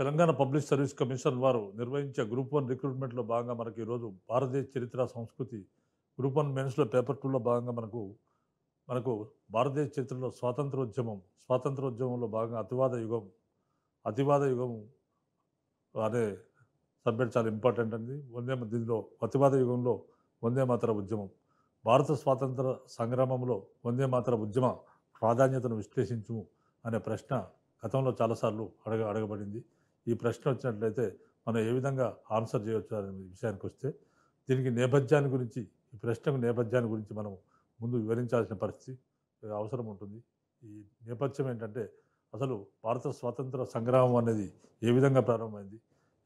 Telangana public service commission వారు నిర్వహించే group one రిక్రూట్మెంట్లో భాగంగా మనకి ఈరోజు భారతీయ చరిత్ర సంస్కృతి గ్రూప్ వన్ మెన్స్లో పేపర్ టూలో భాగంగా మనకు మనకు భారతీయ చరిత్రలో స్వాతంత్రోద్యమం స్వాతంత్రోద్యమంలో భాగంగా అతివాద యుగం అతివాద యుగం అనే సబ్జెక్ట్ చాలా ఇంపార్టెంట్ అండి వందే దీనిలో అతివాద యుగంలో వందే మాతర ఉద్యమం భారత స్వాతంత్ర సంగ్రామంలో వందే మాతర ఉద్యమ ప్రాధాన్యతను విశ్లేషించము అనే ప్రశ్న గతంలో చాలాసార్లు అడగ అడగబడింది ఈ ప్రశ్న వచ్చినట్లయితే మనం ఏ విధంగా ఆన్సర్ చేయవచ్చు అనే విషయానికి వస్తే దీనికి నేపథ్యాన్ని గురించి ఈ ప్రశ్నకు నేపథ్యాన్ని గురించి మనం ముందు వివరించాల్సిన పరిస్థితి అవసరం ఉంటుంది ఈ నేపథ్యం ఏంటంటే అసలు భారత స్వాతంత్ర సంగ్రామం అనేది ఏ విధంగా ప్రారంభమైంది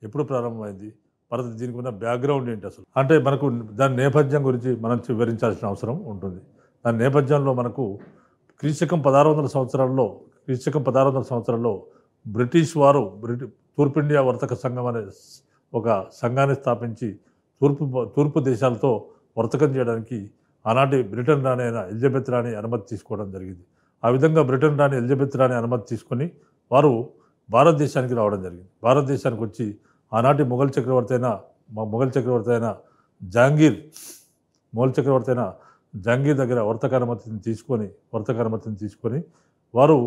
ఎప్పుడు ప్రారంభమైంది భారత దీనికి ఉన్న బ్యాక్గ్రౌండ్ ఏంటి అసలు అంటే మనకు దాని నేపథ్యం గురించి మనం వివరించాల్సిన అవసరం ఉంటుంది దాని నేపథ్యంలో మనకు క్రీశకం పదహారు వందల సంవత్సరాల్లో క్రీశకం పదహారు వందల సంవత్సరాల్లో బ్రిటిష్ వారు బ్రిటి తూర్పు ఇండియా వర్తక సంఘం అనే ఒక సంఘాన్ని స్థాపించి తూర్పు తూర్పు దేశాలతో వర్తకం చేయడానికి ఆనాటి బ్రిటన్ రాణి అయిన ఎలిజబెత్ రాణి అనుమతి తీసుకోవడం జరిగింది ఆ విధంగా బ్రిటన్ రాణి ఎలిజబెత్ రాణి అనుమతి తీసుకొని వారు భారతదేశానికి రావడం జరిగింది భారతదేశానికి వచ్చి ఆనాటి మొఘల్ చక్రవర్తి అయిన మా మొఘల్ చక్రవర్తి అయిన జాంగీర్ మొఘల్ చక్రవర్తి అయిన జాంగీర్ దగ్గర వర్తక అనుమతిని తీసుకొని వర్తక అనుమతిని తీసుకొని వారు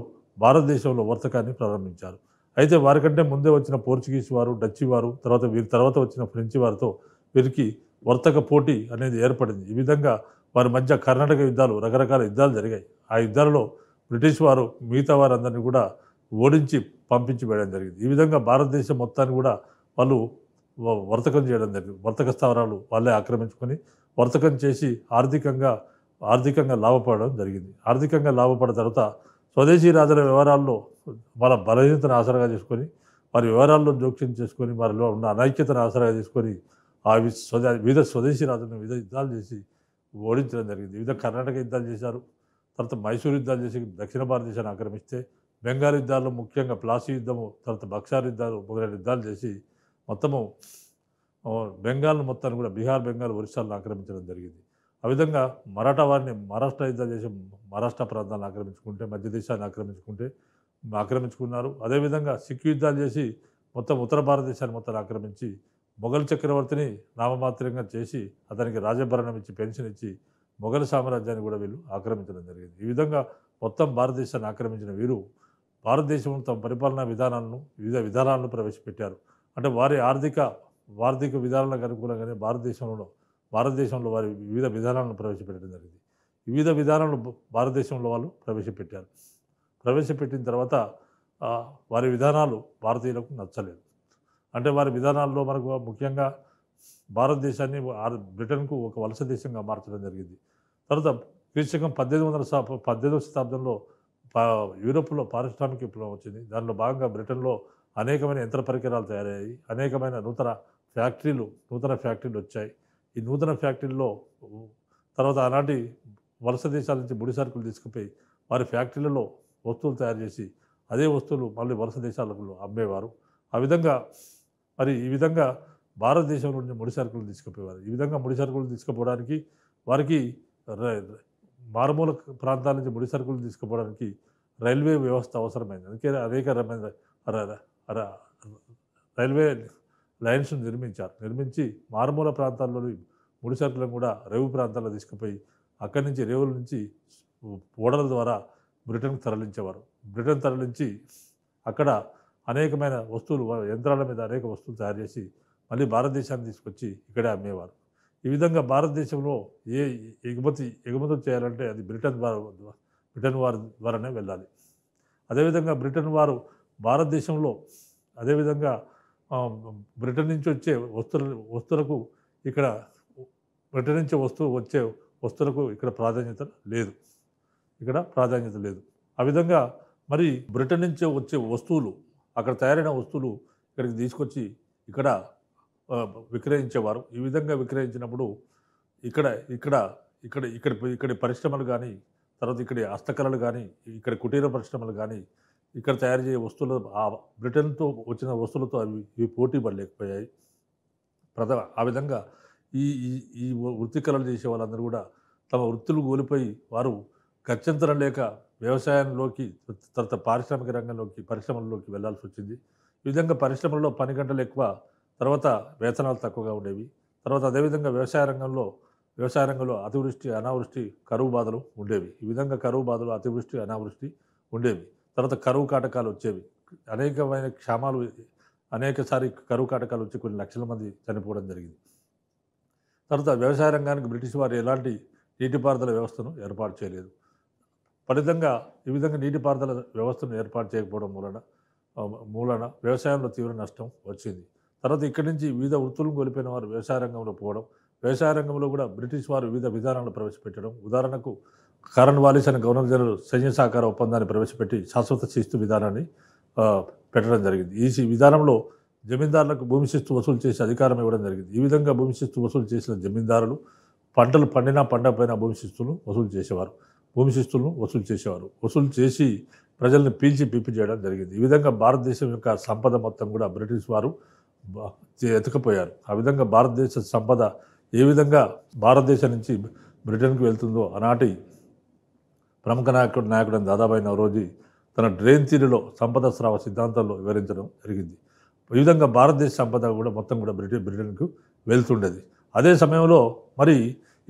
భారతదేశంలో వర్తకాన్ని ప్రారంభించారు అయితే వారికంటే ముందే వచ్చిన పోర్చుగీస్ వారు డచ్ వారు తర్వాత వీరి తర్వాత వచ్చిన ఫ్రెంచ్ వారితో వీరికి వర్తక పోటీ అనేది ఏర్పడింది ఈ విధంగా వారి మధ్య కర్ణాటక యుద్ధాలు రకరకాల యుద్ధాలు జరిగాయి ఆ యుద్ధాలలో బ్రిటిష్ వారు మిగతా వారందరినీ కూడా ఓడించి పంపించి వేయడం జరిగింది ఈ విధంగా భారతదేశం మొత్తాన్ని కూడా వాళ్ళు వర్తకం చేయడం జరిగింది వర్తక స్థావరాలు వాళ్ళే ఆక్రమించుకొని వర్తకం చేసి ఆర్థికంగా ఆర్థికంగా లాభపడడం జరిగింది ఆర్థికంగా లాభపడిన తర్వాత స్వదేశీ రాజుల వివరాల్లో వాళ్ళ బలహీనతను ఆసరాగా చేసుకొని వారి వివరాల్లో జోక్యం చేసుకొని వారిలో ఉన్న అనైక్యతను ఆసరాగా చేసుకొని ఆ వివిధ స్వదేశీ రాజులను వివిధ యుద్ధాలు చేసి ఓడించడం జరిగింది వివిధ కర్ణాటక యుద్ధాలు చేశారు తర్వాత మైసూరు యుద్ధాలు చేసి దక్షిణ భారతదేశాన్ని ఆక్రమిస్తే బెంగాల్ యుద్ధాల్లో ముఖ్యంగా ప్లాసీ యుద్ధము తర్వాత బక్సార్ యుద్ధాలు మొదలైన యుద్ధాలు చేసి మొత్తము బెంగాల్ మొత్తాన్ని కూడా బీహార్ బెంగాల్ ఒరిస్సాలను ఆక్రమించడం జరిగింది ఆ విధంగా మరాఠా వారిని మహారాష్ట్ర యుద్ధ చేసి మహారాష్ట్ర ప్రాంతాలను ఆక్రమించుకుంటే మధ్య దేశాన్ని ఆక్రమించుకుంటే ఆక్రమించుకున్నారు అదేవిధంగా సిక్కు యుద్ధాలు చేసి మొత్తం ఉత్తర భారతదేశాన్ని మొత్తం ఆక్రమించి మొఘల్ చక్రవర్తిని నామమాత్రంగా చేసి అతనికి రాజభరణం ఇచ్చి పెన్షన్ ఇచ్చి మొఘల్ సామ్రాజ్యాన్ని కూడా వీళ్ళు ఆక్రమించడం జరిగింది ఈ విధంగా మొత్తం భారతదేశాన్ని ఆక్రమించిన వీరు భారతదేశం తమ పరిపాలనా విధానాలను వివిధ విధానాలను ప్రవేశపెట్టారు అంటే వారి ఆర్థిక ఆర్థిక విధానాలకు అనుకూలంగానే భారతదేశంలో భారతదేశంలో వారి వివిధ విధానాలను ప్రవేశపెట్టడం జరిగింది వివిధ విధానాలు భారతదేశంలో వాళ్ళు ప్రవేశపెట్టారు ప్రవేశపెట్టిన తర్వాత వారి విధానాలు భారతీయులకు నచ్చలేదు అంటే వారి విధానాల్లో మనకు ముఖ్యంగా భారతదేశాన్ని బ్రిటన్కు ఒక వలస దేశంగా మార్చడం జరిగింది తర్వాత క్రీస్తకం పద్దెనిమిది వందల పద్దెనిమిదవ శతాబ్దంలో యూరోప్లో పారిశ్రామిక విప్లవం వచ్చింది దానిలో భాగంగా బ్రిటన్లో అనేకమైన యంత్ర పరికరాలు తయారయ్యాయి అనేకమైన నూతన ఫ్యాక్టరీలు నూతన ఫ్యాక్టరీలు వచ్చాయి ఈ నూతన ఫ్యాక్టరీలో తర్వాత ఆనాటి వలస దేశాల నుంచి ముడి సరుకులు తీసుకుపోయి వారి ఫ్యాక్టరీలలో వస్తువులు తయారు చేసి అదే వస్తువులు మళ్ళీ వలస దేశాలకు అమ్మేవారు ఆ విధంగా మరి ఈ విధంగా భారతదేశం నుండి ముడి సరుకులు తీసుకుపోయేవారు ఈ విధంగా ముడి సరుకులు తీసుకుపోవడానికి వారికి మారుమూల ప్రాంతాల నుంచి ముడి సరుకులు తీసుకుపోవడానికి రైల్వే వ్యవస్థ అవసరమైంది అందుకే అనేక రైల్వే లైన్స్ను నిర్మించారు నిర్మించి మారుమూల ప్రాంతాల్లోని ముడి సరుకులను కూడా రేవు ప్రాంతాల్లో తీసుకుపోయి అక్కడి నుంచి రేవుల నుంచి ఓడల ద్వారా బ్రిటన్కు తరలించేవారు బ్రిటన్ తరలించి అక్కడ అనేకమైన వస్తువులు యంత్రాల మీద అనేక వస్తువులు తయారు చేసి మళ్ళీ భారతదేశాన్ని తీసుకొచ్చి ఇక్కడే అమ్మేవారు ఈ విధంగా భారతదేశంలో ఏ ఎగుమతి ఎగుమతి చేయాలంటే అది బ్రిటన్ వారు బ్రిటన్ వారి ద్వారానే వెళ్ళాలి అదేవిధంగా బ్రిటన్ వారు భారతదేశంలో అదేవిధంగా బ్రిటన్ నుంచి వచ్చే వస్తువులు వస్తువులకు ఇక్కడ బ్రిటన్ నుంచి వస్తువు వచ్చే వస్తువులకు ఇక్కడ ప్రాధాన్యత లేదు ఇక్కడ ప్రాధాన్యత లేదు ఆ విధంగా మరి బ్రిటన్ నుంచి వచ్చే వస్తువులు అక్కడ తయారైన వస్తువులు ఇక్కడికి తీసుకొచ్చి ఇక్కడ విక్రయించేవారు ఈ విధంగా విక్రయించినప్పుడు ఇక్కడ ఇక్కడ ఇక్కడ ఇక్కడ ఇక్కడ పరిశ్రమలు కానీ తర్వాత ఇక్కడ హస్తకళలు కానీ ఇక్కడ కుటీర పరిశ్రమలు కానీ ఇక్కడ తయారు చేయ వస్తువులు ఆ బ్రిటన్తో వచ్చిన వస్తువులతో అవి ఇవి పోటీ పడలేకపోయాయి ప్రధ ఆ విధంగా ఈ ఈ వృత్తి కళలు చేసే వాళ్ళందరూ కూడా తమ వృత్తులు కోల్పోయి వారు గత్యంతరం లేక వ్యవసాయంలోకి తర్వాత పారిశ్రామిక రంగంలోకి పరిశ్రమల్లోకి వెళ్లాల్సి వచ్చింది ఈ విధంగా పరిశ్రమల్లో పని గంటలు ఎక్కువ తర్వాత వేతనాలు తక్కువగా ఉండేవి తర్వాత అదేవిధంగా వ్యవసాయ రంగంలో వ్యవసాయ రంగంలో అతివృష్టి అనావృష్టి కరువు బాధలు ఉండేవి ఈ విధంగా కరువు బాధలు అతివృష్టి అనావృష్టి ఉండేవి తర్వాత కరువు కాటకాలు వచ్చేవి అనేకమైన క్షామాలు అనేకసారి కరువు కాటకాలు వచ్చి కొన్ని లక్షల మంది చనిపోవడం జరిగింది తర్వాత వ్యవసాయ రంగానికి బ్రిటిష్ వారు ఎలాంటి నీటిపారుదల వ్యవస్థను ఏర్పాటు చేయలేదు ఫలితంగా ఈ విధంగా నీటిపారుదల వ్యవస్థను ఏర్పాటు చేయకపోవడం మూలన మూలన వ్యవసాయంలో తీవ్ర నష్టం వచ్చింది తర్వాత ఇక్కడి నుంచి వివిధ వృత్తులను కోల్పోయిన వారు వ్యవసాయ రంగంలో పోవడం వ్యవసాయ రంగంలో కూడా బ్రిటిష్ వారు వివిధ విధానాలు ప్రవేశపెట్టడం ఉదాహరణకు కరణ్ వాలిస్ అనే గవర్నర్ జనరల్ సైన్య సహకార ఒప్పందాన్ని ప్రవేశపెట్టి శాశ్వత శిస్తు విధానాన్ని పెట్టడం జరిగింది ఈ విధానంలో జమీందారులకు భూమి శిస్తు వసూలు చేసే అధికారం ఇవ్వడం జరిగింది ఈ విధంగా భూమి శిస్తు వసూలు చేసిన జమీందారులు పంటలు పండినా పండకపోయినా భూమి శిస్తులను వసూలు చేసేవారు భూమి శిస్తులను వసూలు చేసేవారు వసూలు చేసి ప్రజల్ని పీల్చి పిప్పి చేయడం జరిగింది ఈ విధంగా భారతదేశం యొక్క సంపద మొత్తం కూడా బ్రిటిష్ వారు ఎతకపోయారు ఆ విధంగా భారతదేశ సంపద ఏ విధంగా భారతదేశం నుంచి బ్రిటన్కి వెళ్తుందో ఆనాటి ప్రముఖ నాయకుడు నాయకుడైన దాదాబాయి నవరోజీ తన డ్రెయిన్ థీరీలో సంపద స్రావ సిద్ధాంతంలో వివరించడం జరిగింది ఈ విధంగా భారతదేశ సంపద కూడా మొత్తం కూడా బ్రిటిష్ బ్రిటన్కు వెళ్తుండేది అదే సమయంలో మరి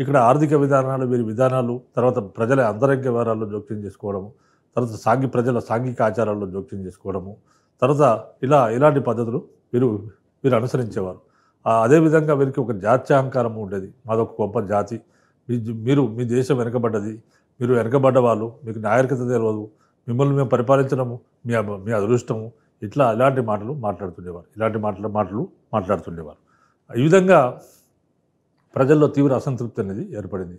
ఇక్కడ ఆర్థిక విధానాలు వీరి విధానాలు తర్వాత ప్రజల అంతరంగ వ్యవహారాల్లో జోక్యం చేసుకోవడము తర్వాత సాంఘి ప్రజల సాంఘిక ఆచారాల్లో జోక్యం చేసుకోవడము తర్వాత ఇలా ఇలాంటి పద్ధతులు వీరు వీరు అనుసరించేవారు అదేవిధంగా వీరికి ఒక జాత్యాంకారం ఉండేది మాదొక గొప్ప జాతి మీరు మీ దేశం వెనుకబడ్డది మీరు వెనకబడ్డ వాళ్ళు మీకు నాగరికత తెలియదు మిమ్మల్ని మేము పరిపాలించడము మీ మీ అదృష్టము ఇట్లా ఇలాంటి మాటలు మాట్లాడుతుండేవారు ఇలాంటి మాటల మాటలు మాట్లాడుతుండేవారు ఈ విధంగా ప్రజల్లో తీవ్ర అసంతృప్తి అనేది ఏర్పడింది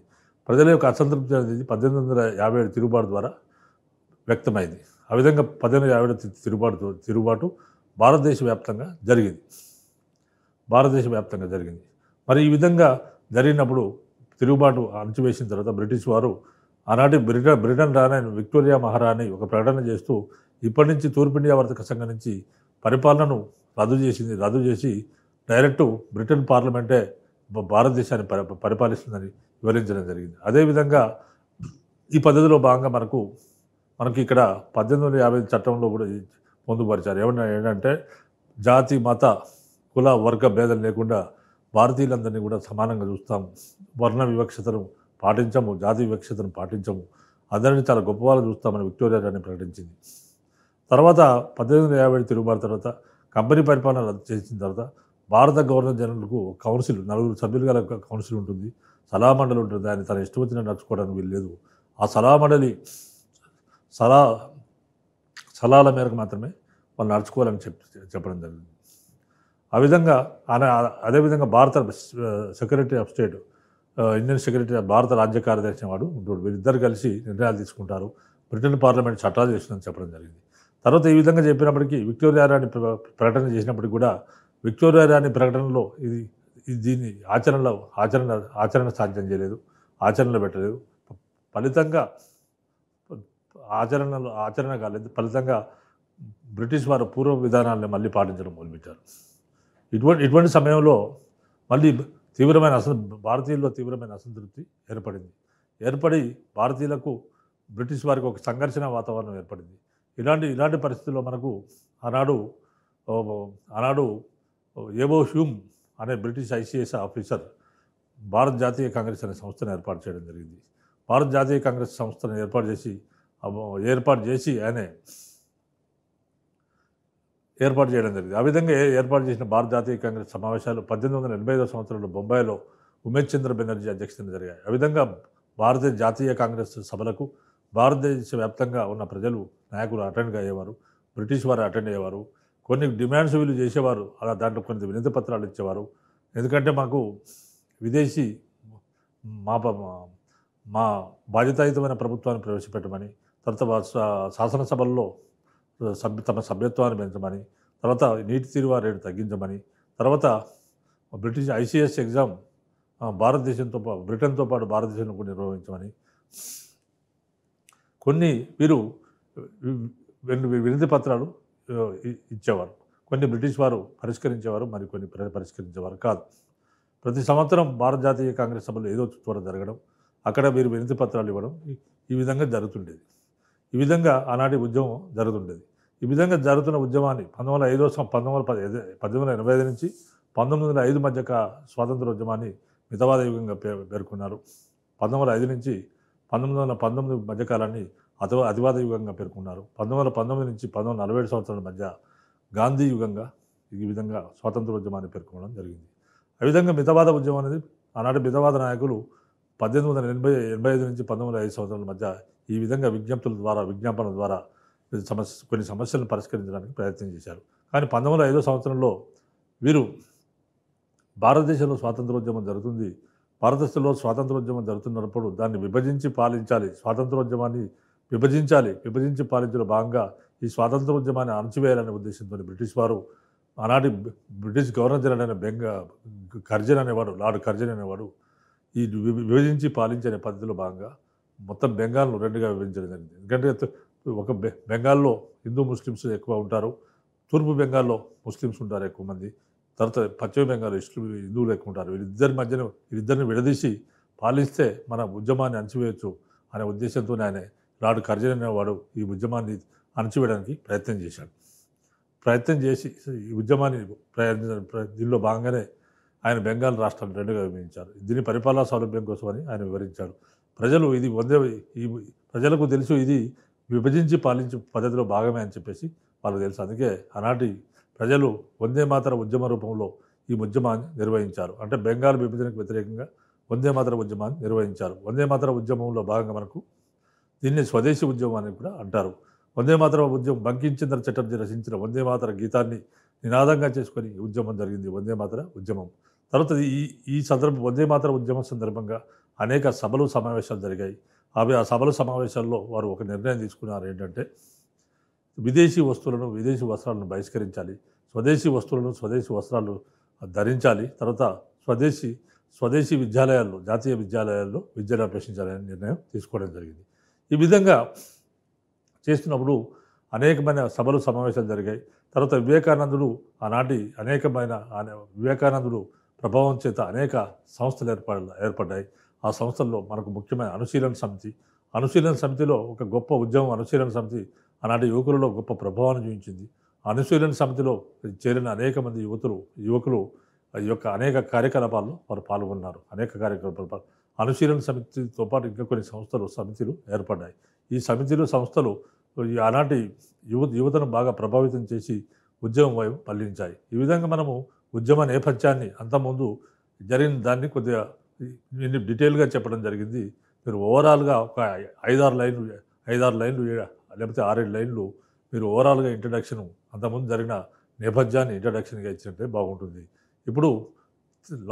ప్రజల యొక్క అసంతృప్తి అనేది పద్దెనిమిది వందల యాభై ఏడు తిరుగుబాటు ద్వారా వ్యక్తమైంది ఆ విధంగా పద్దెనిమిది యాభై ఏడు తిరుగుబాటు తిరుగుబాటు భారతదేశ వ్యాప్తంగా జరిగింది భారతదేశ వ్యాప్తంగా జరిగింది మరి ఈ విధంగా జరిగినప్పుడు తిరుగుబాటు అణచివేసిన తర్వాత బ్రిటిష్ వారు ఆనాటి బ్రిటన్ బ్రిటన్ రాణి విక్టోరియా మహారాణి ఒక ప్రకటన చేస్తూ ఇప్పటి నుంచి ఇండియా వర్తక సంఘం నుంచి పరిపాలనను రద్దు చేసింది రద్దు చేసి డైరెక్టు బ్రిటన్ పార్లమెంటే భారతదేశాన్ని పరి పరిపాలిస్తుందని వివరించడం జరిగింది అదేవిధంగా ఈ పద్ధతిలో భాగంగా మనకు మనకి ఇక్కడ పద్దెనిమిది వందల యాభై చట్టంలో కూడా పొందుపరిచారు ఏమన్నా ఏంటంటే జాతి మత కుల వర్గ భేదం లేకుండా భారతీయులందరినీ కూడా సమానంగా చూస్తాం వర్ణ వివక్షతను పాటించము జాతి వివక్షతను పాటించము అందరినీ చాలా గొప్పవాళ్ళు చూస్తామని విక్టోరియా రాణి ప్రకటించింది తర్వాత పద్దెనిమిది వందల యాభై తిరుగుబాటు తర్వాత కంపెనీ పరిపాలన రద్దు చేసిన తర్వాత భారత గవర్నర్ జనరల్కు కౌన్సిల్ నలుగురు సభ్యులు గల కౌన్సిల్ ఉంటుంది సలహా మండలి ఉంటుంది దాన్ని తన ఇష్టం వచ్చిన నడుచుకోవడానికి వీల్లేదు ఆ సలహా మండలి సలహా సలహాల మేరకు మాత్రమే వాళ్ళు నడుచుకోవాలని చెప్ చెప్పడం జరిగింది ఆ విధంగా అదేవిధంగా భారత secretary of state Indian secretary భారత రాజ్య కార్యదర్శి వాడు ఉంటాడు వీరిద్దరు కలిసి నిర్ణయాలు తీసుకుంటారు బ్రిటన్ పార్లమెంట్ చట్టాలు చేస్తుందని చెప్పడం జరిగింది తర్వాత ఈ విధంగా చెప్పినప్పటికీ విక్టోరియా రాణి ప్రకటన చేసినప్పటికీ కూడా విక్టోరియా రాణి ప్రకటనలో ఇది దీన్ని ఆచరణలో ఆచరణ ఆచరణ సాధ్యం చేయలేదు ఆచరణలో పెట్టలేదు ఫలితంగా ఆచరణలో ఆచరణ కాలేదు ఫలితంగా బ్రిటిష్ వారు పూర్వ విధానాలను మళ్ళీ పాటించడం మొదలుపెట్టారు ఇటువంటి ఇటువంటి సమయంలో మళ్ళీ తీవ్రమైన అస భారతీయుల్లో తీవ్రమైన అసంతృప్తి ఏర్పడింది ఏర్పడి భారతీయులకు బ్రిటిష్ వారికి ఒక సంఘర్షణ వాతావరణం ఏర్పడింది ఇలాంటి ఇలాంటి పరిస్థితుల్లో మనకు ఆనాడు ఆనాడు ఏబో హ్యూమ్ అనే బ్రిటిష్ ఐసీఎస్ ఆఫీసర్ భారత జాతీయ కాంగ్రెస్ అనే సంస్థను ఏర్పాటు చేయడం జరిగింది భారత జాతీయ కాంగ్రెస్ సంస్థను ఏర్పాటు చేసి ఏర్పాటు చేసి ఆయన ఏర్పాటు చేయడం జరిగింది ఆ విధంగా ఏర్పాటు చేసిన భారత జాతీయ కాంగ్రెస్ సమావేశాలు పద్దెనిమిది వందల ఎనభై ఐదో సంవత్సరంలో బొంబాయిలో ఉమేష్ చంద్ర బెనర్జీ అధ్యక్షతన జరిగాయి ఆ విధంగా భారతీయ జాతీయ కాంగ్రెస్ సభలకు భారతదేశ వ్యాప్తంగా ఉన్న ప్రజలు నాయకులు అటెండ్ అయ్యేవారు బ్రిటిష్ వారు అటెండ్ అయ్యేవారు కొన్ని డిమాండ్స్ వీళ్ళు చేసేవారు అలా దాంట్లో కొన్ని వినతి పత్రాలు ఇచ్చేవారు ఎందుకంటే మాకు విదేశీ మా మా బాధ్యతాయుతమైన ప్రభుత్వాన్ని ప్రవేశపెట్టమని తర్వాత శాసనసభల్లో సభ్య తమ సభ్యత్వాన్ని పెంచమని తర్వాత నీటి తీరువా రేటు తగ్గించమని తర్వాత బ్రిటిష్ ఐసీఎస్ ఎగ్జామ్ భారతదేశంతో పాటు బ్రిటన్తో పాటు భారతదేశంలో కూడా నిర్వహించమని కొన్ని వీరు వినతి పత్రాలు ఇచ్చేవారు కొన్ని బ్రిటిష్ వారు పరిష్కరించేవారు మరి కొన్ని పరిష్కరించేవారు కాదు ప్రతి సంవత్సరం భారత జాతీయ కాంగ్రెస్ సభలో ఏదో త్వర జరగడం అక్కడ వీరు వినతి పత్రాలు ఇవ్వడం ఈ విధంగా జరుగుతుండేది ఈ విధంగా ఆనాటి ఉద్యమం జరుగుతుండేది ఈ విధంగా జరుగుతున్న ఉద్యమాన్ని పంతొమ్మిది వందల ఐదో పంతొమ్మిది వందల పది ఎనభై ఐదు నుంచి పంతొమ్మిది వందల ఐదు మధ్య స్వాతంత్ర ఉద్యమాన్ని మితవాద యుగంగా పే పేర్కొన్నారు పంతొమ్మిది వందల ఐదు నుంచి పంతొమ్మిది వందల పంతొమ్మిది మధ్యకాలాన్ని అత అతివాద యుగంగా పేర్కొన్నారు పంతొమ్మిది వందల పంతొమ్మిది నుంచి పంతొమ్మిది వందల నలభై ఏడు సంవత్సరాల మధ్య గాంధీ యుగంగా ఈ విధంగా ఉద్యమాన్ని పేర్కొనడం జరిగింది ఆ విధంగా మితవాద ఉద్యమం అనేది ఆనాటి మితవాద నాయకులు పద్దెనిమిది వందల ఎనభై ఎనభై ఐదు నుంచి పంతొమ్మిది వందల ఐదు సంవత్సరాల మధ్య ఈ విధంగా విజ్ఞప్తుల ద్వారా విజ్ఞాపన ద్వారా సమస్య కొన్ని సమస్యలను పరిష్కరించడానికి ప్రయత్నం చేశారు కానీ పంతొమ్మిది ఐదో సంవత్సరంలో వీరు భారతదేశంలో స్వాతంత్రోద్యమం జరుగుతుంది భారతదేశంలో స్వాతంత్రోద్యమం జరుగుతున్నప్పుడు దాన్ని విభజించి పాలించాలి స్వాతంత్రోద్యమాన్ని విభజించాలి విభజించి పాలించిన భాగంగా ఈ స్వాతంత్రోద్యమాన్ని అణచివేయాలనే ఉద్దేశంతో బ్రిటిష్ వారు ఆనాటి బ్రిటిష్ గవర్నర్ జనరల్ అయిన బెంగ కర్జన్ అనేవాడు లార్డ్ కర్జన్ అనేవాడు ఈ విభజించి పాలించే పద్ధతిలో భాగంగా మొత్తం బెంగాల్ను రెండుగా విభజించడం జరిగింది ఎందుకంటే ఒక బెంగాల్లో హిందూ ముస్లిమ్స్ ఎక్కువ ఉంటారు తూర్పు బెంగాల్లో ముస్లిమ్స్ ఉంటారు ఎక్కువ మంది తర్వాత పశ్చిమ బెంగాల్ ఇష్టం హిందువులు ఎక్కువ ఉంటారు వీళ్ళిద్దరి మధ్యన వీరిద్దరిని విడదీసి పాలిస్తే మన ఉద్యమాన్ని అణచివేయచ్చు అనే ఉద్దేశంతో ఆయన రాడు కర్జన్ అనేవాడు ఈ ఉద్యమాన్ని అణచివేయడానికి ప్రయత్నం చేశాడు ప్రయత్నం చేసి ఈ ఉద్యమాన్ని ప్రయత్నించిన దీనిలో భాగంగానే ఆయన బెంగాల్ రాష్ట్రాన్ని రెండుగా విభజించారు దీని పరిపాలనా సౌలభ్యం కోసమని ఆయన వివరించాడు ప్రజలు ఇది వందే ఈ ప్రజలకు తెలుసు ఇది విభజించి పాలించే పద్ధతిలో భాగమే అని చెప్పేసి వాళ్ళకు తెలుసు అందుకే ఆనాటి ప్రజలు వందే మాతర ఉద్యమ రూపంలో ఈ ఉద్యమాన్ని నిర్వహించారు అంటే బెంగాల్ విభజనకు వ్యతిరేకంగా వందే మాతర ఉద్యమాన్ని నిర్వహించారు వందే మాతర ఉద్యమంలో భాగంగా మనకు దీన్ని స్వదేశీ ఉద్యమం అని కూడా అంటారు వందే మాతర ఉద్యమం బంకించంద్ర చటర్జీ రచించిన వందే మాతర గీతాన్ని నినాదంగా చేసుకొని ఉద్యమం జరిగింది వందే మాతర ఉద్యమం తర్వాత ఈ ఈ సందర్భం వందే మాతర ఉద్యమం సందర్భంగా అనేక సభలు సమావేశాలు జరిగాయి అవి ఆ సభల సమావేశాల్లో వారు ఒక నిర్ణయం తీసుకున్నారు ఏంటంటే విదేశీ వస్తువులను విదేశీ వస్త్రాలను బహిష్కరించాలి స్వదేశీ వస్తువులను స్వదేశీ వస్త్రాలు ధరించాలి తర్వాత స్వదేశీ స్వదేశీ విద్యాలయాల్లో జాతీయ విద్యాలయాల్లో విద్యను అభ్యసించాలనే నిర్ణయం తీసుకోవడం జరిగింది ఈ విధంగా చేస్తున్నప్పుడు అనేకమైన సభలు సమావేశాలు జరిగాయి తర్వాత వివేకానందుడు ఆనాటి అనేకమైన వివేకానందుడు ప్రభావం చేత అనేక సంస్థలు ఏర్పడ ఏర్పడ్డాయి ఆ సంస్థల్లో మనకు ముఖ్యమైన అనుశీలన సమితి అనుశీలన సమితిలో ఒక గొప్ప ఉద్యమం అనుశీలన సమితి ఆనాటి యువకులలో గొప్ప ప్రభావాన్ని చూపించింది అనుశీలన సమితిలో చేరిన అనేక మంది యువతులు యువకులు ఈ యొక్క అనేక కార్యకలాపాల్లో వారు పాల్గొన్నారు అనేక కార్యకలాపాలు అనుశీలన సమితితో పాటు ఇంకా కొన్ని సంస్థలు సమితిలు ఏర్పడ్డాయి ఈ సమితిలు సంస్థలు ఆనాటి యువ యువతను బాగా ప్రభావితం చేసి ఉద్యమం వైపు మళ్లించాయి ఈ విధంగా మనము ఉద్యమ నేపథ్యాన్ని అంతకుముందు జరిగిన దాన్ని కొద్దిగా నేను డీటెయిల్గా చెప్పడం జరిగింది మీరు ఓవరాల్గా ఒక ఐదారు లైన్లు ఐదారు లైన్లు లేకపోతే ఆరేడు లైన్లు మీరు ఓవరాల్గా ఇంట్రడక్షన్ అంతకుముందు జరిగిన నేపథ్యాన్ని ఇంట్రడక్షన్గా ఇచ్చినట్టే బాగుంటుంది ఇప్పుడు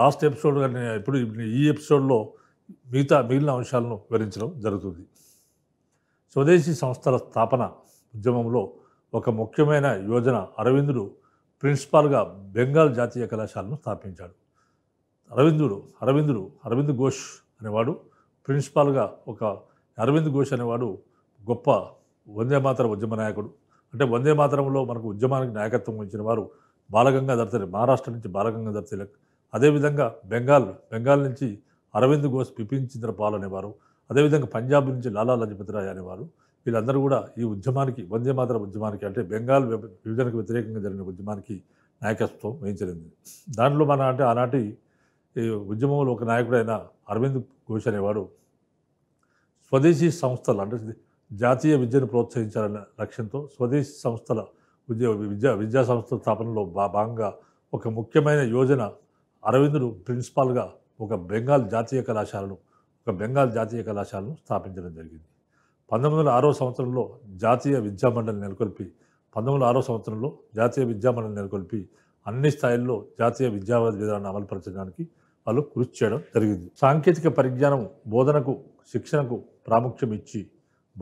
లాస్ట్ ఎపిసోడ్ ఇప్పుడు ఈ ఎపిసోడ్లో మిగతా మిగిలిన అంశాలను వివరించడం జరుగుతుంది స్వదేశీ సంస్థల స్థాపన ఉద్యమంలో ఒక ముఖ్యమైన యోజన అరవిందుడు ప్రిన్సిపాల్గా బెంగాల్ జాతీయ కళాశాలను స్థాపించాడు అరవిందుడు అరవిందుడు అరవింద్ ఘోష్ అనేవాడు ప్రిన్సిపాల్గా ఒక అరవింద్ ఘోష్ అనేవాడు గొప్ప వందే మాతరం ఉద్యమ నాయకుడు అంటే వందే మాతరంలో మనకు ఉద్యమానికి నాయకత్వం వహించిన వారు బాలగంగాధర తిలక్ మహారాష్ట్ర నుంచి బాలగంగాధర తిలక్ అదేవిధంగా బెంగాల్ బెంగాల్ నుంచి అరవింద్ ఘోష్ బిపిన్ పాల్ అనేవారు అదేవిధంగా పంజాబ్ నుంచి లాలా లజపతి రాయ్ అనేవారు వీళ్ళందరూ కూడా ఈ ఉద్యమానికి వందే మాతరం ఉద్యమానికి అంటే బెంగాల్ విభజనకు వ్యతిరేకంగా జరిగిన ఉద్యమానికి నాయకత్వం వహించలేదు దానిలో మన అంటే ఆనాటి ఈ ఉద్యమంలో ఒక నాయకుడైన అరవింద్ ఘోష్ అనేవాడు స్వదేశీ సంస్థలు అంటే జాతీయ విద్యను ప్రోత్సహించాలనే లక్ష్యంతో స్వదేశీ సంస్థల ఉద్యోగ విద్యా విద్యా సంస్థల స్థాపనలో భాగంగా ఒక ముఖ్యమైన యోజన అరవిందుడు ప్రిన్సిపాల్గా ఒక బెంగాల్ జాతీయ కళాశాలను ఒక బెంగాల్ జాతీయ కళాశాలను స్థాపించడం జరిగింది పంతొమ్మిది వందల ఆరో సంవత్సరంలో జాతీయ విద్యామండలి నెలకొల్పి పంతొమ్మిది వందల ఆరో సంవత్సరంలో జాతీయ విద్యామండలి నెలకొల్పి అన్ని స్థాయిల్లో జాతీయ విద్యా విధానాన్ని అమలుపరచడానికి వాళ్ళు కృషి చేయడం జరిగింది సాంకేతిక పరిజ్ఞానం బోధనకు శిక్షణకు ప్రాముఖ్యం ఇచ్చి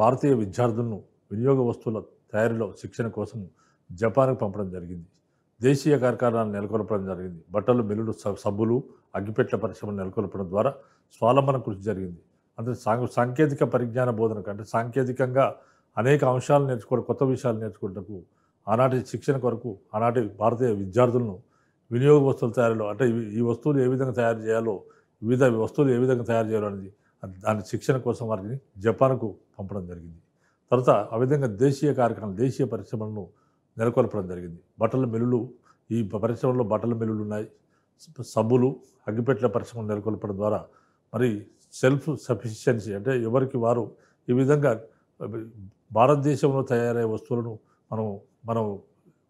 భారతీయ విద్యార్థులను వినియోగ వస్తువుల తయారీలో శిక్షణ కోసం జపాన్కు పంపడం జరిగింది దేశీయ కార్యక్రమాలను నెలకొల్పడం జరిగింది బట్టలు మిల్లులు సబ్బులు అగ్గిపెట్ల పరిశ్రమలు నెలకొల్పడం ద్వారా స్వాలంబన కృషి జరిగింది అంటే సాంకేతిక పరిజ్ఞాన బోధనకు అంటే సాంకేతికంగా అనేక అంశాలు నేర్చుకోవడం కొత్త విషయాలు నేర్చుకోవటకు ఆనాటి శిక్షణ కొరకు ఆనాటి భారతీయ విద్యార్థులను వినియోగ వస్తువుల తయారీలో అంటే ఈ వస్తువులు ఏ విధంగా తయారు చేయాలో వివిధ వస్తువులు ఏ విధంగా తయారు చేయాలో అనేది దాని శిక్షణ కోసం వారిని జపాన్కు పంపడం జరిగింది తర్వాత ఆ విధంగా దేశీయ కార్యక్రమాలు దేశీయ పరిశ్రమలను నెలకొల్పడం జరిగింది బట్టల మిల్లులు ఈ పరిశ్రమలో బట్టల మిల్లులు ఉన్నాయి సబ్బులు అగ్గిపెట్ల పరిశ్రమలు నెలకొల్పడం ద్వారా మరి సెల్ఫ్ సఫిషియన్సీ అంటే ఎవరికి వారు ఈ విధంగా భారతదేశంలో తయారయ్యే వస్తువులను మనం మనం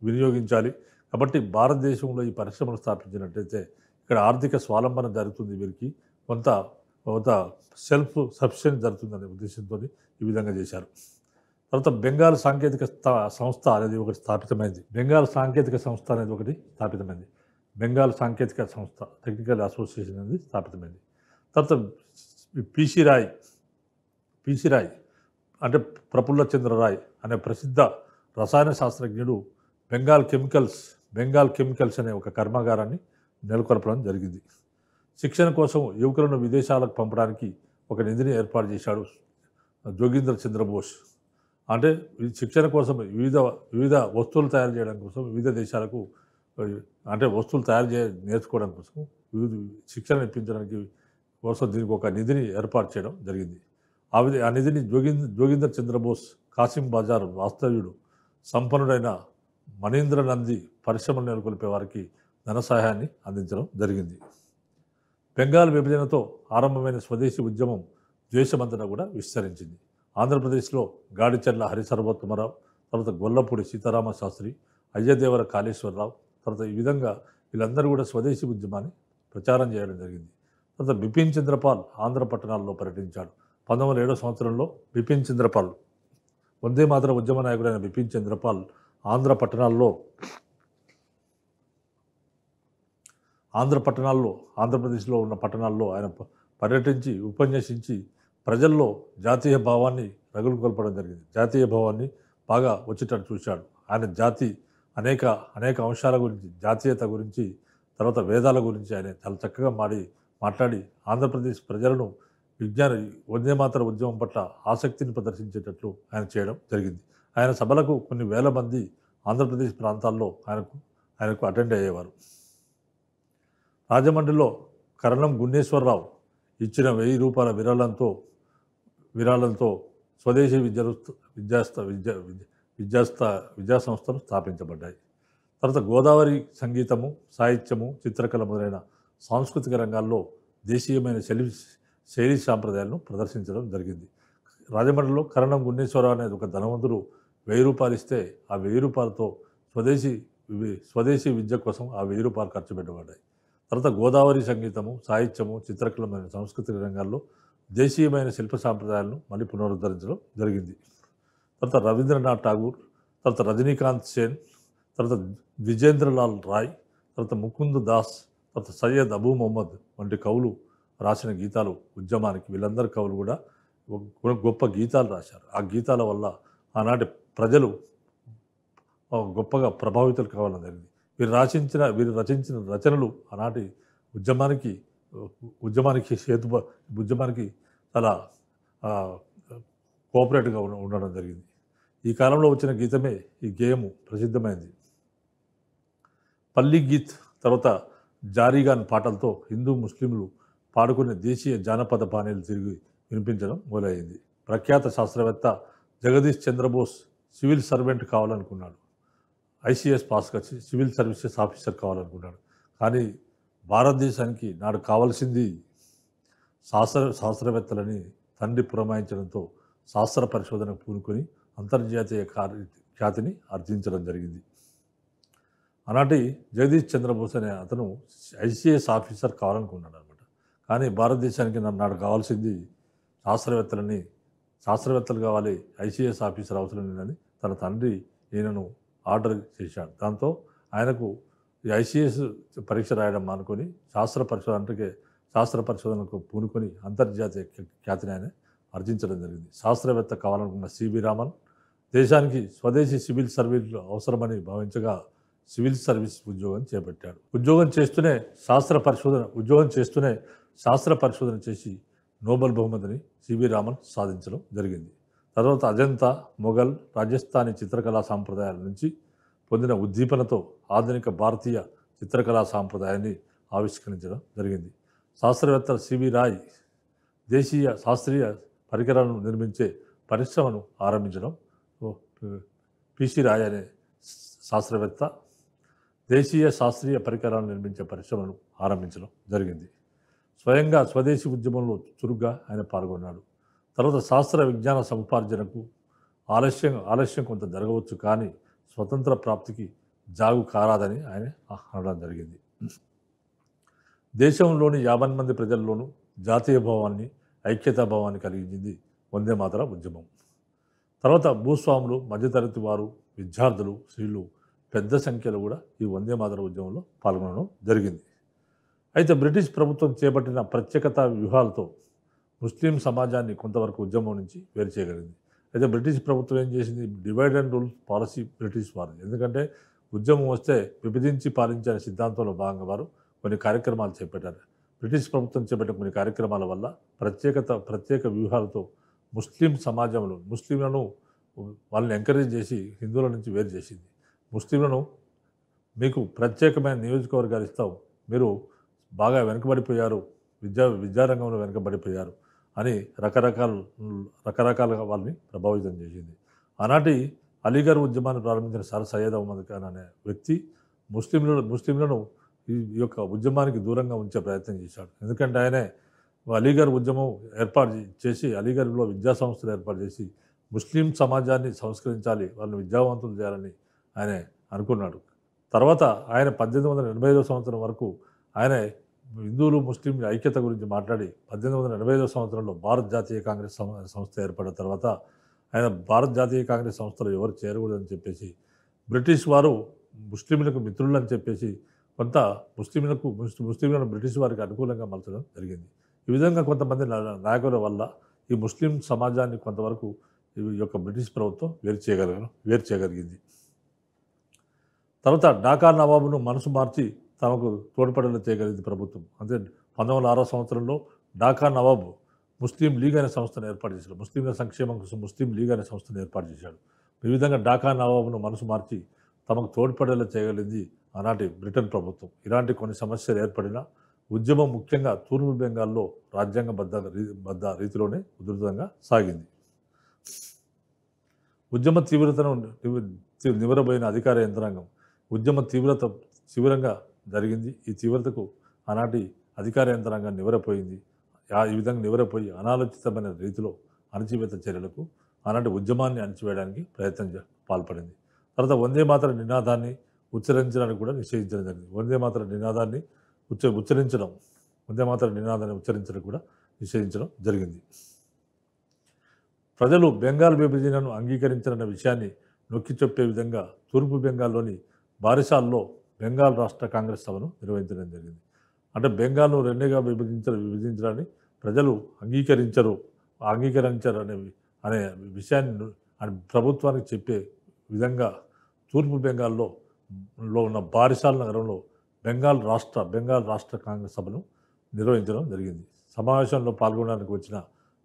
వినియోగించాలి కాబట్టి భారతదేశంలో ఈ పరిశ్రమలు స్థాపించినట్టయితే ఇక్కడ ఆర్థిక స్వాలంబన జరుగుతుంది వీరికి కొంత కొంత సెల్ఫ్ జరుగుతుంది అనే ఉద్దేశంతో ఈ విధంగా చేశారు తర్వాత బెంగాల్ సాంకేతిక సంస్థ అనేది ఒకటి స్థాపితమైంది బెంగాల్ సాంకేతిక సంస్థ అనేది ఒకటి స్థాపితమైంది బెంగాల్ సాంకేతిక సంస్థ టెక్నికల్ అసోసియేషన్ అనేది స్థాపితమైంది తర్వాత పిసి రాయ్ పిసి రాయ్ అంటే ప్రఫుల్ల చంద్ర రాయ్ అనే ప్రసిద్ధ రసాయన శాస్త్రజ్ఞుడు బెంగాల్ కెమికల్స్ బెంగాల్ కెమికల్స్ అనే ఒక కర్మాగారాన్ని నెలకొల్పడం జరిగింది శిక్షణ కోసం యువకులను విదేశాలకు పంపడానికి ఒక నిధిని ఏర్పాటు చేశాడు జోగీంద్ర చంద్రబోస్ అంటే శిక్షణ కోసం వివిధ వివిధ వస్తువులు తయారు చేయడం కోసం వివిధ దేశాలకు అంటే వస్తువులు తయారు చే నేర్చుకోవడం కోసం వివిధ శిక్షణ ఇప్పించడానికి కోసం దీనికి ఒక నిధిని ఏర్పాటు చేయడం జరిగింది ఆ విధి ఆ నిధిని జోగిందర్ జోగీందర్ చంద్రబోస్ కాసిం బజార్ వాస్తవ్యుడు సంపన్నుడైన మణీంద్ర నంది పరిశ్రమలు నెలకొల్పే వారికి ధన సహాయాన్ని అందించడం జరిగింది బెంగాల్ విభజనతో ఆరంభమైన స్వదేశీ ఉద్యమం దేశమంతటా కూడా విస్తరించింది ఆంధ్రప్రదేశ్లో గాడిచెర్ల హరిసర్వోత్తమరావు తర్వాత గొల్లపూడి సీతారామ శాస్త్రి అయ్యదేవర కాళేశ్వరరావు తర్వాత ఈ విధంగా వీళ్ళందరూ కూడా స్వదేశీ ఉద్యమాన్ని ప్రచారం చేయడం జరిగింది తర్వాత బిపిన్ చంద్రపాల్ ఆంధ్ర పట్టణాల్లో పర్యటించాడు పంతొమ్మిది ఏడో సంవత్సరంలో బిపిన్ చంద్రపాల్ వందే మాతర ఉద్యమ నాయకుడైన బిపిన్ చంద్రపాల్ ఆంధ్ర పట్టణాల్లో ఆంధ్ర పట్టణాల్లో ఆంధ్రప్రదేశ్లో ఉన్న పట్టణాల్లో ఆయన పర్యటించి ఉపన్యసించి ప్రజల్లో జాతీయ భావాన్ని రగులు కొల్పడం జరిగింది జాతీయ భావాన్ని బాగా వచ్చేటట్టు చూశాడు ఆయన జాతి అనేక అనేక అంశాల గురించి జాతీయత గురించి తర్వాత వేదాల గురించి ఆయన చాలా చక్కగా మాడి మాట్లాడి ఆంధ్రప్రదేశ్ ప్రజలను విజ్ఞాన వందేమాతర ఉద్యమం పట్ల ఆసక్తిని ప్రదర్శించేటట్లు ఆయన చేయడం జరిగింది ఆయన సభలకు కొన్ని వేల మంది ఆంధ్రప్రదేశ్ ప్రాంతాల్లో ఆయనకు ఆయనకు అటెండ్ అయ్యేవారు రాజమండ్రిలో కరణం గున్నేశ్వరరావు ఇచ్చిన వెయ్యి రూపాయల విరాళంతో విరాళంతో స్వదేశీ విద్యలు విద్యాస్థ విద్య విద్యాస్థ విద్యా సంస్థలు స్థాపించబడ్డాయి తర్వాత గోదావరి సంగీతము సాహిత్యము చిత్రకళ మొదలైన సాంస్కృతిక రంగాల్లో దేశీయమైన శైలి శైలి సాంప్రదాయాలను ప్రదర్శించడం జరిగింది రాజమండ్రిలో కరణం గున్నేశ్వరరావు అనేది ఒక ధనవంతుడు వెయ్యి రూపాయలు ఇస్తే ఆ వెయ్యి రూపాయలతో స్వదేశీ స్వదేశీ విద్య కోసం ఆ వెయ్యి రూపాయలు ఖర్చు పెట్టబడ్డాయి తర్వాత గోదావరి సంగీతము సాహిత్యము చిత్రకళమైన సాంస్కృతిక రంగాల్లో దేశీయమైన శిల్ప సాంప్రదాయాలను మళ్ళీ పునరుద్ధరించడం జరిగింది తర్వాత రవీంద్రనాథ్ ఠాగూర్ తర్వాత రజనీకాంత్ సేన్ తర్వాత విజేంద్రలాల్ రాయ్ తర్వాత ముకుంద్ దాస్ తర్వాత సయ్యద్ అబూ మొహమ్మద్ వంటి కవులు రాసిన గీతాలు ఉద్యమానికి వీళ్ళందరి కవులు కూడా గొప్ప గీతాలు రాశారు ఆ గీతాల వల్ల ఆనాటి ప్రజలు గొప్పగా ప్రభావితులు కావడం జరిగింది వీరు రచించిన వీరు రచించిన రచనలు ఆనాటి ఉద్యమానికి ఉద్యమానికి సేతు ఉద్యమానికి చాలా కోఆపరేటివ్గా ఉండడం జరిగింది ఈ కాలంలో వచ్చిన గీతమే ఈ గేయము ప్రసిద్ధమైంది పల్లి గీత్ తర్వాత జారీగాన్ పాటలతో హిందూ ముస్లింలు పాడుకునే దేశీయ జానపద బాణీలు తిరిగి వినిపించడం మొదలైంది ప్రఖ్యాత శాస్త్రవేత్త జగదీష్ చంద్రబోస్ సివిల్ సర్వెంట్ కావాలనుకున్నాడు ఐసీఎస్ పాస్ వచ్చి సివిల్ సర్వీసెస్ ఆఫీసర్ కావాలనుకున్నాడు కానీ భారతదేశానికి నాడు కావాల్సింది శాస్త్ర శాస్త్రవేత్తలని తండ్రి పురమాయించడంతో శాస్త్ర పరిశోధనకు పూనుకొని అంతర్జాతీయ ఖ్యాతిని అర్జించడం జరిగింది అలాంటి జగదీష్ చంద్రబోస్ అనే అతను ఐసీఎస్ ఆఫీసర్ కావాలనుకున్నాడు అనమాట కానీ భారతదేశానికి నాడు కావాల్సింది శాస్త్రవేత్తలని శాస్త్రవేత్తలు కావాలి ఐసీఎస్ ఆఫీసర్ అవసరం లేదని తన తండ్రి ఈయనను ఆర్డర్ చేశాడు దాంతో ఆయనకు ఐసీఎస్ పరీక్ష రాయడం మానుకొని శాస్త్ర పరిశోధన అంటే శాస్త్ర పరిశోధనకు పూనుకొని అంతర్జాతీయ ఖ్యాతిని ఆయన అర్జించడం జరిగింది శాస్త్రవేత్త కావాలనుకున్న సివి రామన్ దేశానికి స్వదేశీ సివిల్ సర్వీసులు అవసరమని భావించగా సివిల్ సర్వీస్ ఉద్యోగం చేపట్టాడు ఉద్యోగం చేస్తూనే శాస్త్ర పరిశోధన ఉద్యోగం చేస్తూనే శాస్త్ర పరిశోధన చేసి నోబెల్ బహుమతిని సివి రామన్ సాధించడం జరిగింది తర్వాత అజంతా మొఘల్ రాజస్థానీ చిత్రకళా సాంప్రదాయాల నుంచి పొందిన ఉద్దీపనతో ఆధునిక భారతీయ చిత్రకళా సాంప్రదాయాన్ని ఆవిష్కరించడం జరిగింది శాస్త్రవేత్త సివి రాయ్ దేశీయ శాస్త్రీయ పరికరాలను నిర్మించే పరిశ్రమను ఆరంభించడం పిసి రాయ్ అనే శాస్త్రవేత్త దేశీయ శాస్త్రీయ పరికరాలను నిర్మించే పరిశ్రమను ఆరంభించడం జరిగింది స్వయంగా స్వదేశీ ఉద్యమంలో చురుగ్గా ఆయన పాల్గొన్నాడు తర్వాత శాస్త్ర విజ్ఞాన సముపార్జనకు ఆలస్యం ఆలస్యం కొంత జరగవచ్చు కానీ స్వతంత్ర ప్రాప్తికి జాగు కారాదని ఆయన అనడం జరిగింది దేశంలోని యాభై మంది ప్రజల్లోనూ జాతీయ భావాన్ని ఐక్యతా భావాన్ని కలిగించింది వందే మాతర ఉద్యమం తర్వాత భూస్వాములు మధ్యతరగతి వారు విద్యార్థులు స్త్రీలు పెద్ద సంఖ్యలో కూడా ఈ వందే మాతర ఉద్యమంలో పాల్గొనడం జరిగింది అయితే బ్రిటిష్ ప్రభుత్వం చేపట్టిన ప్రత్యేకత వ్యూహాలతో ముస్లిం సమాజాన్ని కొంతవరకు ఉద్యమం నుంచి వేరు చేయగలిగింది అయితే బ్రిటిష్ ప్రభుత్వం ఏం చేసింది divide and rule policy British వారిది ఎందుకంటే ఉద్యమం వస్తే విభజించి పాలించే సిద్ధాంతంలో భాగంగా వారు కొన్ని కార్యక్రమాలు చేపట్టారు బ్రిటిష్ ప్రభుత్వం చేపట్టిన కొన్ని కార్యక్రమాల వల్ల ప్రత్యేకత ప్రత్యేక వ్యూహాలతో ముస్లిం సమాజంలో ముస్లింలను వాళ్ళని ఎంకరేజ్ చేసి హిందువుల నుంచి వేరు చేసింది ముస్లింలను మీకు ప్రత్యేకమైన నియోజకవర్గాలు ఇస్తాం మీరు బాగా వెనుకబడిపోయారు విద్యా విద్యారంగంలో వెనుకబడిపోయారు అని రకరకాల రకరకాలుగా వాళ్ళని ప్రభావితం చేసింది ఆనాటి అలీగర్ ఉద్యమాన్ని ప్రారంభించిన సార్ సయ్యద్ అహ్మద్ ఖాన్ అనే వ్యక్తి ముస్లింలు ముస్లింలను ఈ యొక్క ఉద్యమానికి దూరంగా ఉంచే ప్రయత్నం చేశాడు ఎందుకంటే ఆయనే అలీగర్ ఉద్యమం ఏర్పాటు చేసి అలీగర్లో విద్యా సంస్థలు ఏర్పాటు చేసి ముస్లిం సమాజాన్ని సంస్కరించాలి వాళ్ళని విద్యావంతులు చేయాలని ఆయన అనుకున్నాడు తర్వాత ఆయన పద్దెనిమిది వందల ఎనభై ఐదో సంవత్సరం వరకు ఆయన హిందువులు ముస్లింల ఐక్యత గురించి మాట్లాడి పద్దెనిమిది వందల ఎనభై ఐదో సంవత్సరంలో భారత జాతీయ కాంగ్రెస్ సంస్థ ఏర్పడిన తర్వాత ఆయన భారత జాతీయ కాంగ్రెస్ సంస్థలో ఎవరు చేరకూడదని చెప్పేసి బ్రిటిష్ వారు ముస్లింలకు మిత్రులు అని చెప్పేసి కొంత ముస్లింలకు ముస్లింలను బ్రిటిష్ వారికి అనుకూలంగా మలచడం జరిగింది ఈ విధంగా కొంతమంది నాయకుల వల్ల ఈ ముస్లిం సమాజాన్ని కొంతవరకు ఈ యొక్క బ్రిటిష్ ప్రభుత్వం వేరు చేయగలిగిన వేరు చేయగలిగింది తర్వాత ఢాకా నవాబును మనసు మార్చి తమకు తోడ్పడేలా చేయగలిగింది ప్రభుత్వం అంతే పంతొమ్మిది వందల ఆరో సంవత్సరంలో ఢాకా నవాబ్ ముస్లిం లీగ్ అనే సంస్థను ఏర్పాటు చేశాడు ముస్లింల సంక్షేమం కోసం ముస్లిం లీగ్ అనే సంస్థను ఏర్పాటు చేశాడు ఈ విధంగా ఢాకా నవాబును మనసు మార్చి తమకు తోడ్పడేలా చేయగలిగింది ఆనాటి బ్రిటన్ ప్రభుత్వం ఇలాంటి కొన్ని సమస్యలు ఏర్పడినా ఉద్యమం ముఖ్యంగా తూర్పు బెంగాల్లో రాజ్యాంగ బద్ద బద్ద రీతిలోనే ఉధృతంగా సాగింది ఉద్యమ తీవ్రతను నివరబోయిన అధికార యంత్రాంగం ఉద్యమ తీవ్రత శిబిరంగా జరిగింది ఈ తీవ్రతకు ఆనాటి అధికార యంత్రాంగం నివరపోయింది ఈ విధంగా నివరపోయి అనాలోచితమైన రీతిలో అణచివేత చర్యలకు ఆనాటి ఉద్యమాన్ని అణచివేయడానికి ప్రయత్నం పాల్పడింది తర్వాత వందే మాత్ర నినాదాన్ని ఉచ్చరించడానికి కూడా నిషేధించడం జరిగింది వందే మాత్ర నినాదాన్ని ఉచ్చ ఉచ్చరించడం వందే మాత్ర నినాదాన్ని ఉచ్చరించడం కూడా నిషేధించడం జరిగింది ప్రజలు బెంగాల్ విభజనను అంగీకరించాలన్న విషయాన్ని నొక్కి చెప్పే విధంగా తూర్పు బెంగాల్లోని బారిసాల్లో బెంగాల్ రాష్ట్ర కాంగ్రెస్ సభను నిర్వహించడం జరిగింది అంటే బెంగాల్ను రెండుగా విభజించ విభజించడాన్ని ప్రజలు అంగీకరించరు అంగీకరించరు అనే అనే విషయాన్ని ప్రభుత్వానికి చెప్పే విధంగా తూర్పు బెంగాల్లో లో ఉన్న బారిసాల నగరంలో బెంగాల్ రాష్ట్ర బెంగాల్ రాష్ట్ర కాంగ్రెస్ సభను నిర్వహించడం జరిగింది సమావేశంలో పాల్గొనడానికి వచ్చిన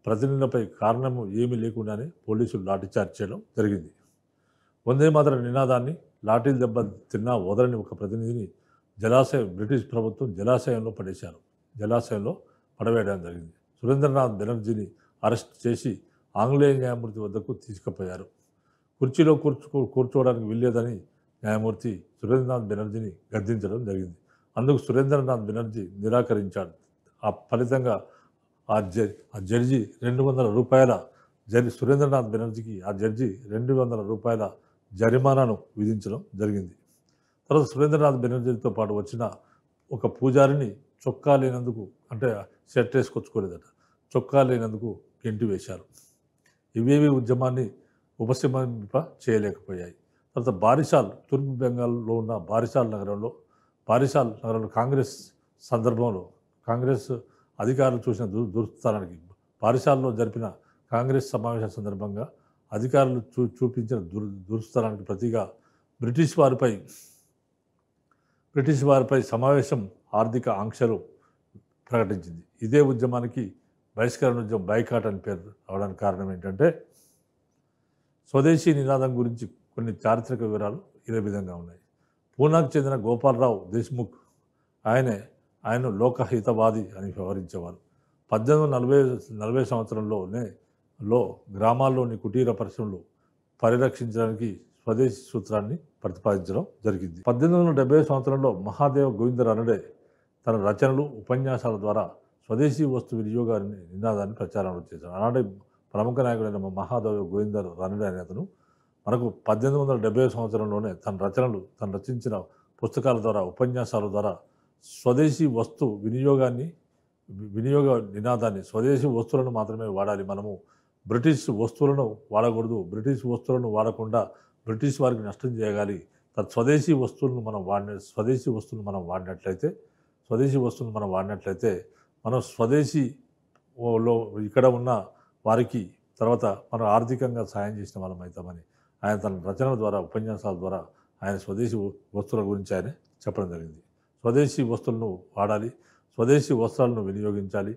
ప్రతినిధులపై కారణము ఏమీ లేకుండానే పోలీసులు లాఠీచార్జ్ చేయడం జరిగింది వందే మాత్రం నినాదాన్ని లాఠీలు దెబ్బ తిన్నా వదలని ఒక ప్రతినిధిని జలాశయం బ్రిటిష్ ప్రభుత్వం జలాశయంలో పడేశారు జలాశయంలో పడవేయడం జరిగింది సురేంద్రనాథ్ బెనర్జీని అరెస్ట్ చేసి ఆంగ్లేయ న్యాయమూర్తి వద్దకు తీసుకుపోయారు కుర్చీలో కూర్చో కూర్చోవడానికి వీల్లేదని న్యాయమూర్తి సురేంద్రనాథ్ బెనర్జీని గర్దించడం జరిగింది అందుకు సురేంద్రనాథ్ బెనర్జీ నిరాకరించాడు ఆ ఫలితంగా ఆ ఆ జడ్జి రెండు వందల రూపాయల జడ్జి సురేంద్రనాథ్ బెనర్జీకి ఆ జడ్జి రెండు వందల రూపాయల జరిమానాను విధించడం జరిగింది తర్వాత సురేంద్రనాథ్ బెనర్జీతో పాటు వచ్చిన ఒక పూజారిని చొక్కా లేనందుకు అంటే షర్ట్ వేసుకొచ్చుకోలేదట చొక్కా లేనందుకు గెంటి వేశారు ఇవేవి ఉద్యమాన్ని ఉపశమింప చేయలేకపోయాయి తర్వాత బారిశాల్ తూర్పు బెంగాల్లో ఉన్న బారిశాల్ నగరంలో బారిశాల్ నగరంలో కాంగ్రెస్ సందర్భంలో కాంగ్రెస్ అధికారులు చూసిన దుర్ దుర్స్థానానికి బారిశాల్లో జరిపిన కాంగ్రెస్ సమావేశం సందర్భంగా అధికారులు చూ చూపించిన దుర్ దురుస్థలానికి ప్రతిగా బ్రిటిష్ వారిపై బ్రిటిష్ వారిపై సమావేశం ఆర్థిక ఆంక్షలు ప్రకటించింది ఇదే ఉద్యమానికి బహిష్కరణ ఉద్యమం బైకాట్ అని పేరు రావడానికి కారణం ఏంటంటే స్వదేశీ నినాదం గురించి కొన్ని చారిత్రక వివరాలు ఇదే విధంగా ఉన్నాయి పూనాకు చెందిన గోపాలరావు దేశ్ముఖ్ ఆయనే ఆయన లోకహితవాది అని వ్యవహరించేవారు పద్దెనిమిది నలభై నలభై సంవత్సరంలోనే లో గ్రామాల్లోని కుటీర పరిశ్రమలు పరిరక్షించడానికి స్వదేశీ సూత్రాన్ని ప్రతిపాదించడం జరిగింది పద్దెనిమిది వందల డెబ్బై సంవత్సరంలో మహాదేవ గోవిందరానుడే తన రచనలు ఉపన్యాసాల ద్వారా స్వదేశీ వస్తు వినియోగాన్ని నినాదాన్ని ప్రచారం చేశారు అలాంటి ప్రముఖ నాయకుడైన మహాదేవ గోవిందర్ రానుడే అనే అతను మనకు పద్దెనిమిది వందల డెబ్బై సంవత్సరంలోనే తన రచనలు తను రచించిన పుస్తకాల ద్వారా ఉపన్యాసాల ద్వారా స్వదేశీ వస్తు వినియోగాన్ని వినియోగ నినాదాన్ని స్వదేశీ వస్తువులను మాత్రమే వాడాలి మనము బ్రిటిష్ వస్తువులను వాడకూడదు బ్రిటిష్ వస్తువులను వాడకుండా బ్రిటిష్ వారికి నష్టం తన స్వదేశీ వస్తువులను మనం వాడిన స్వదేశీ వస్తువులు మనం వాడినట్లయితే స్వదేశీ వస్తువులు మనం వాడినట్లయితే మనం స్వదేశీ లో ఇక్కడ ఉన్న వారికి తర్వాత మనం ఆర్థికంగా సాయం చేసిన వాళ్ళం అవుతామని ఆయన తన రచనల ద్వారా ఉపన్యాసాల ద్వారా ఆయన స్వదేశీ వస్తువుల గురించి ఆయన చెప్పడం జరిగింది స్వదేశీ వస్తువులను వాడాలి స్వదేశీ వస్త్రాలను వినియోగించాలి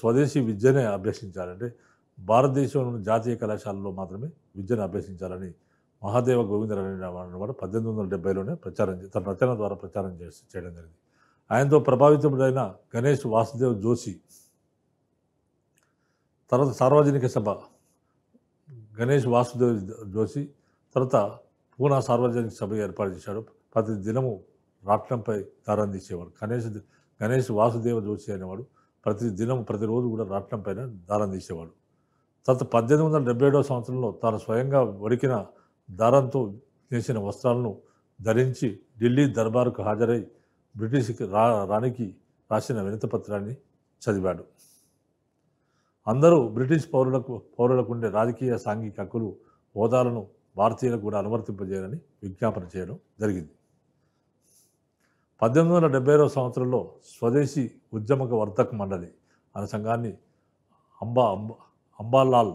స్వదేశీ విద్యనే అభ్యసించాలంటే భారతదేశంలోని జాతీయ కళాశాలలో మాత్రమే విద్యను అభ్యసించాలని మహాదేవ గోవిందరాయణ వారు పద్దెనిమిది వందల డెబ్బైలోనే ప్రచారం తన రచన ద్వారా ప్రచారం చేసి చేయడం జరిగింది ఆయనతో ప్రభావితముడైన గణేష్ వాసుదేవ్ జోషి తర్వాత సార్వజనిక సభ గణేష్ వాసుదేవ్ జోషి తర్వాత పూనా సార్వజనిక సభ ఏర్పాటు చేశాడు ప్రతి దినము రాట్నంపై తీసేవాడు గణేష్ గణేష్ వాసుదేవ జోషి అనేవాడు ప్రతి దినం ప్రతిరోజు కూడా రాట్నం పైన దారం తీసేవాడు తర్వాత పద్దెనిమిది వందల డెబ్బై ఏడవ సంవత్సరంలో తాను స్వయంగా వడికిన దారంతో చేసిన వస్త్రాలను ధరించి ఢిల్లీ దర్బారుకు హాజరై బ్రిటిష్ రా రాణికి రాసిన పత్రాన్ని చదివాడు అందరూ బ్రిటిష్ పౌరులకు పౌరులకు ఉండే రాజకీయ సాంఘిక హక్కులు హోదాలను భారతీయులకు కూడా అనువర్తింపజేయాలని విజ్ఞాపన చేయడం జరిగింది పద్దెనిమిది వందల డెబ్బై ఐదవ సంవత్సరంలో స్వదేశీ ఉద్యమక వర్తక మండలి అనే సంఘాన్ని అంబా అంబా అంబాలాల్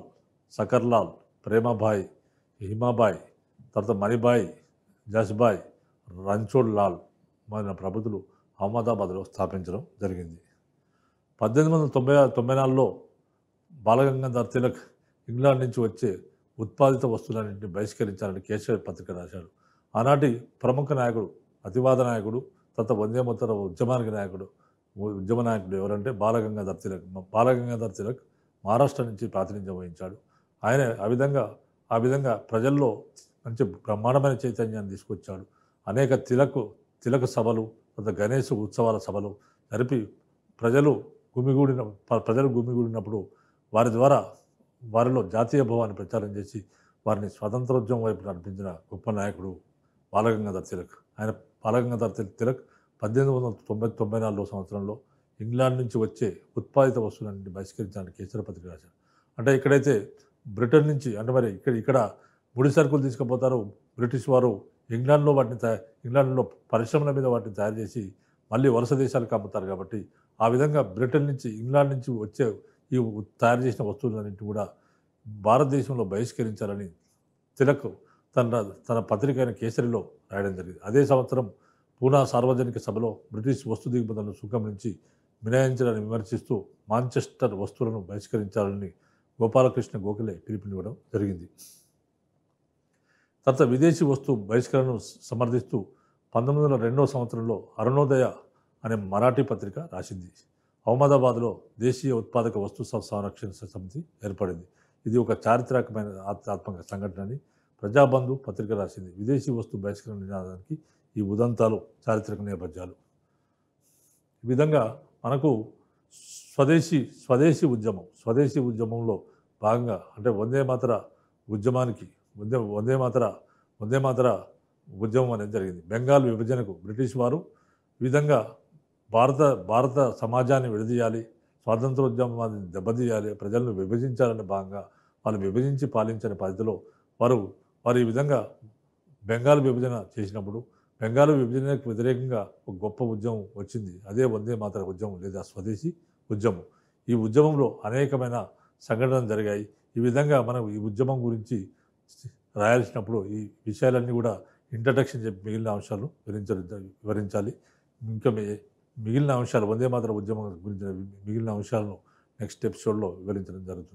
సకర్లాల్ ప్రేమాబాయ్ హిమాబాయ్ తర్వాత మణిబాయ్ జస్బాయ్ రంచోడ్ లాల్ మొదలైన ప్రభుత్వలు అహ్మదాబాద్లో స్థాపించడం జరిగింది పద్దెనిమిది వందల తొంభై తొంభై నాలుగులో బాలగంగాధర్ తిలక్ ఇంగ్లాండ్ నుంచి వచ్చే ఉత్పాదిత వస్తువులన్నింటినీ బహిష్కరించాలని కేశవ పత్రిక రాశాడు ఆనాటి ప్రముఖ నాయకుడు అతివాద నాయకుడు తర్వాత వందేమోత్తర ఉద్యమానికి నాయకుడు ఉద్యమ నాయకుడు ఎవరంటే బాలగంగాధర్ తిలక్ బాలగంగాధర్ తిలక్ మహారాష్ట్ర నుంచి ప్రాతినిధ్యం వహించాడు ఆయన ఆ విధంగా ఆ విధంగా ప్రజల్లో మంచి బ్రహ్మాండమైన చైతన్యాన్ని తీసుకొచ్చాడు అనేక తిలకు తిలక సభలు కొంత గణేష్ ఉత్సవాల సభలు జరిపి ప్రజలు గుమిగూడిన ప్రజలు గుమిగూడినప్పుడు వారి ద్వారా వారిలో జాతీయ భావాన్ని ప్రచారం చేసి వారిని స్వాతంత్రోద్యమం వైపు నడిపించిన గొప్ప నాయకుడు బాలగంగాధర్ తిలక్ ఆయన బాలగంగాధర్ తిలక్ పద్దెనిమిది వందల తొంభై తొంభై నాలుగో సంవత్సరంలో ఇంగ్లాండ్ నుంచి వచ్చే ఉత్పాదిత వస్తువులన్నీ బహిష్కరించడానికి హెచ్చరిపత్రిక రాశారు అంటే ఇక్కడైతే బ్రిటన్ నుంచి అంటే మరి ఇక్కడ ఇక్కడ ముడి సరుకులు తీసుకుపోతారు బ్రిటిష్ వారు ఇంగ్లాండ్లో వాటిని తయా ఇంగ్లాండ్లో పరిశ్రమల మీద వాటిని తయారు చేసి మళ్ళీ వరుస దేశాలకు అమ్ముతారు కాబట్టి ఆ విధంగా బ్రిటన్ నుంచి ఇంగ్లాండ్ నుంచి వచ్చే ఈ తయారు చేసిన వస్తువులన్నింటి కూడా భారతదేశంలో బహిష్కరించాలని తిలక్ తన తన పత్రిక అయిన కేసరిలో రాయడం జరిగింది అదే సంవత్సరం పూనా సార్వజనిక సభలో బ్రిటిష్ వస్తు దిగుమతులను సుఖం నుంచి మినహాయించాలని విమర్శిస్తూ మాంచెస్టర్ వస్తువులను బహిష్కరించాలని గోపాలకృష్ణ గోఖలే పిలుపునివ్వడం జరిగింది తర్వాత విదేశీ వస్తువు బహిష్కరణను సమర్థిస్తూ పంతొమ్మిది వందల రెండవ సంవత్సరంలో అరుణోదయ అనే మరాఠీ పత్రిక రాసింది అహ్మదాబాద్లో దేశీయ ఉత్పాదక వస్తు సంరక్షణ సమితి ఏర్పడింది ఇది ఒక చారిత్రాత్మకమైన ఆత్మక సంఘటన అని ప్రజాబంధు పత్రిక రాసింది విదేశీ వస్తు బహిష్కరణ నినాదానికి ఈ ఉదంతాలు చారిత్రక నేపథ్యాలు ఈ విధంగా మనకు స్వదేశీ స్వదేశీ ఉద్యమం స్వదేశీ ఉద్యమంలో భాగంగా అంటే వందే మాత్ర ఉద్యమానికి వందే వందే మాత్ర వందే మాత్ర ఉద్యమం అనేది జరిగింది బెంగాల్ విభజనకు బ్రిటిష్ వారు ఈ విధంగా భారత భారత సమాజాన్ని విడదీయాలి స్వాతంత్రోద్యమాన్ని దెబ్బతీయాలి ప్రజలను విభజించాలనే భాగంగా వాళ్ళు విభజించి పాలించని పరిధిలో వారు వారు ఈ విధంగా బెంగాల్ విభజన చేసినప్పుడు బెంగాల్ విభజనకు వ్యతిరేకంగా ఒక గొప్ప ఉద్యమం వచ్చింది అదే వందే మాతర ఉద్యమం లేదా స్వదేశీ ఉద్యమం ఈ ఉద్యమంలో అనేకమైన సంఘటనలు జరిగాయి ఈ విధంగా మనం ఈ ఉద్యమం గురించి రాయాల్సినప్పుడు ఈ విషయాలన్నీ కూడా ఇంట్రడక్షన్ చెప్పి మిగిలిన అంశాలు వివరించాలి వివరించాలి ఇంకా మిగిలిన అంశాలు వందే మాతర ఉద్యమం గురించి మిగిలిన అంశాలను నెక్స్ట్ ఎపిసోడ్లో వివరించడం జరుగుతుంది